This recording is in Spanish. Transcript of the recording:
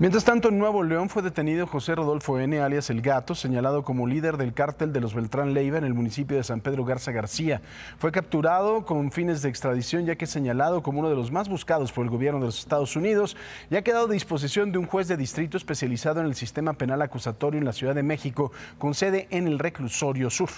Mientras tanto, en Nuevo León fue detenido José Rodolfo N., alias El Gato, señalado como líder del cártel de los Beltrán Leiva en el municipio de San Pedro Garza García. Fue capturado con fines de extradición, ya que es señalado como uno de los más buscados por el gobierno de los Estados Unidos y ha quedado a disposición de un juez de distrito especializado en el sistema penal acusatorio en la Ciudad de México, con sede en el reclusorio sur.